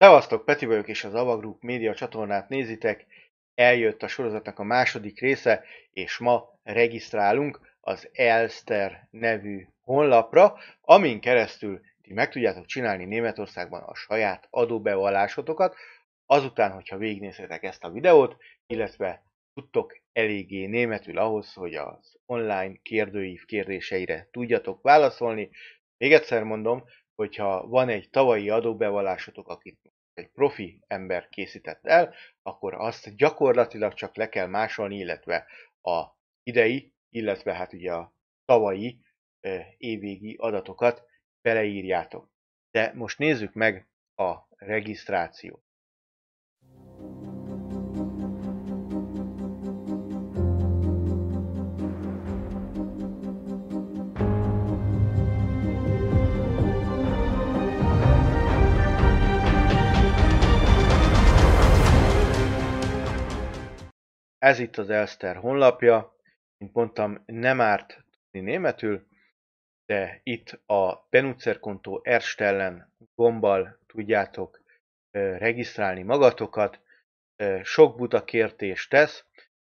Szevasztok, Peti vagyok és az Ava Group média csatornát nézitek. Eljött a sorozatnak a második része, és ma regisztrálunk az Elster nevű honlapra, amin keresztül ti meg tudjátok csinálni Németországban a saját adóbevallásotokat, azután, hogyha végignézhetek ezt a videót, illetve tudtok eléggé németül ahhoz, hogy az online kérdőív kérdéseire tudjatok válaszolni. Még egyszer mondom, hogyha van egy tavalyi adóbevallásotok, akit egy profi ember készített el, akkor azt gyakorlatilag csak le kell másolni, illetve a idei, illetve hát ugye a tavalyi évvégi adatokat beleírjátok. De most nézzük meg a regisztrációt. Ez itt az Elster honlapja, mint mondtam, nem árt tudni németül, de itt a Benutzerkonto Erstellen gombbal tudjátok regisztrálni magatokat, sok buta kértés tesz.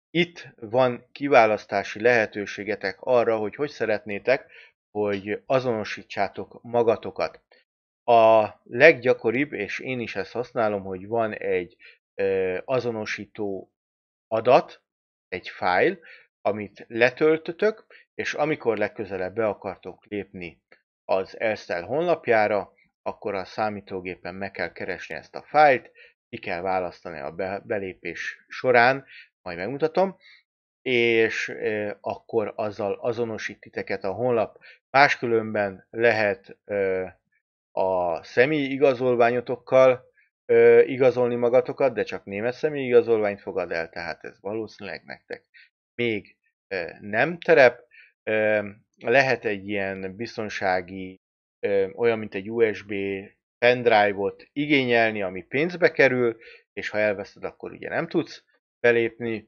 Itt van kiválasztási lehetőségetek arra, hogy hogy szeretnétek, hogy azonosítsátok magatokat. A leggyakoribb, és én is ezt használom, hogy van egy azonosító adat, egy fájl, amit letöltötök, és amikor legközelebb be akartok lépni az Elstel honlapjára, akkor a számítógépen meg kell keresni ezt a fájlt, ki kell választani a belépés során, majd megmutatom, és akkor azzal azonosít titeket a honlap. Máskülönben lehet a személyi igazolványotokkal ö, igazolni magatokat, de csak német igazolványt fogad el, tehát ez valószínűleg nektek még ö, nem terep. Ö, lehet egy ilyen biztonsági, ö, olyan, mint egy USB pendrive-ot igényelni, ami pénzbe kerül, és ha elveszed, akkor ugye nem tudsz belépni,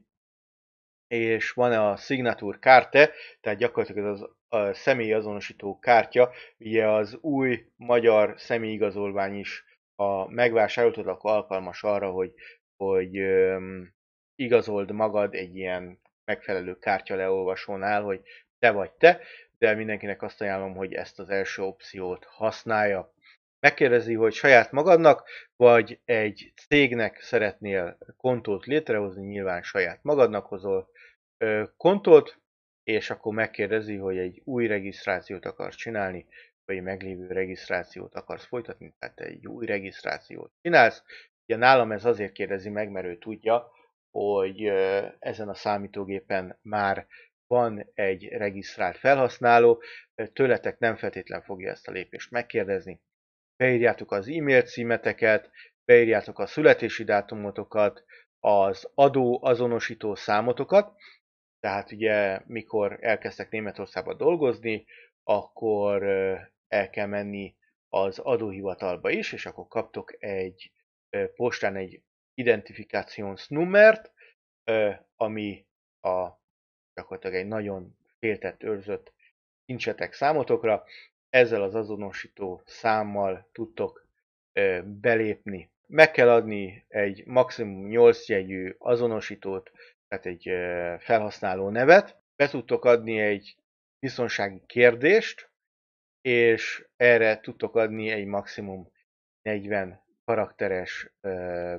és van a signature kárte, tehát gyakorlatilag ez az a azonosító kártya, ugye az új magyar személyigazolvány is a megvásároltatok akkor alkalmas arra, hogy, hogy öm, igazold magad egy ilyen megfelelő kártya leolvasónál, hogy te vagy te, de mindenkinek azt ajánlom, hogy ezt az első opciót használja. Megkérdezi, hogy saját magadnak, vagy egy cégnek szeretnél kontót létrehozni, nyilván saját magadnak hozol kontót, és akkor megkérdezi, hogy egy új regisztrációt akar csinálni, vagy meglévő regisztrációt akarsz folytatni, tehát egy új regisztrációt csinálsz. Ugye nálam ez azért kérdezi meg, mert ő tudja, hogy ezen a számítógépen már van egy regisztrált felhasználó, tőletek nem feltétlen fogja ezt a lépést megkérdezni. Beírjátok az e-mail címeteket, beírjátok a születési dátumotokat, az adó azonosító számotokat, tehát ugye mikor elkezdtek Németországba dolgozni, akkor el kell menni az adóhivatalba is, és akkor kaptok egy postán egy identifikációs numert, ami a gyakorlatilag egy nagyon féltett, őrzött kincsetek számotokra. Ezzel az azonosító számmal tudtok belépni. Meg kell adni egy maximum 8 jegyű azonosítót, tehát egy felhasználó nevet. Be tudtok adni egy biztonsági kérdést, és erre tudtok adni egy maximum 40 karakteres ö,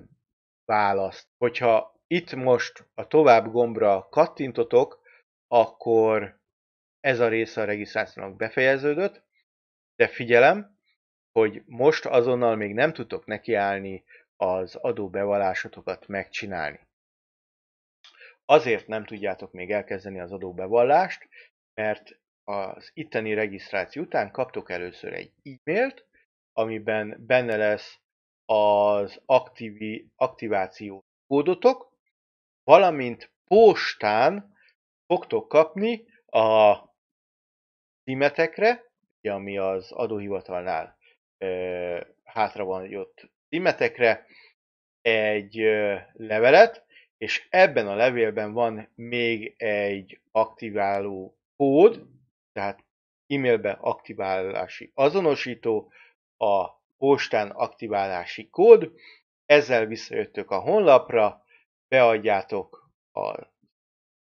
választ. Hogyha itt most a tovább gombra kattintotok, akkor ez a része a regisztrációnak befejeződött, de figyelem, hogy most azonnal még nem tudtok nekiállni az adóbevallásotokat megcsinálni. Azért nem tudjátok még elkezdeni az adóbevallást, mert az itteni regisztráció után kaptok először egy e-mailt, amiben benne lesz az aktivi, aktiváció kódotok, valamint postán fogtok kapni a címetekre, ami az adóhivatalnál e, hátra van jött címetekre, egy e, levelet, és ebben a levélben van még egy aktiváló kód, tehát e-mailbe aktiválási azonosító, a postán aktiválási kód, ezzel visszajöttök a honlapra, beadjátok az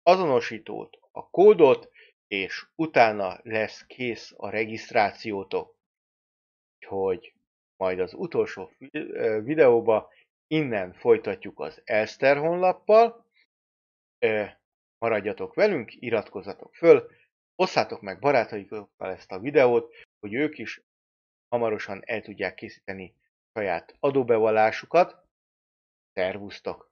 azonosítót, a kódot, és utána lesz kész a regisztrációtok. Úgyhogy majd az utolsó videóba innen folytatjuk az Elster honlappal. Maradjatok velünk, iratkozzatok föl, Osszátok meg barátaikkal ezt a videót, hogy ők is hamarosan el tudják készíteni saját adóbevallásukat. Szervusztok!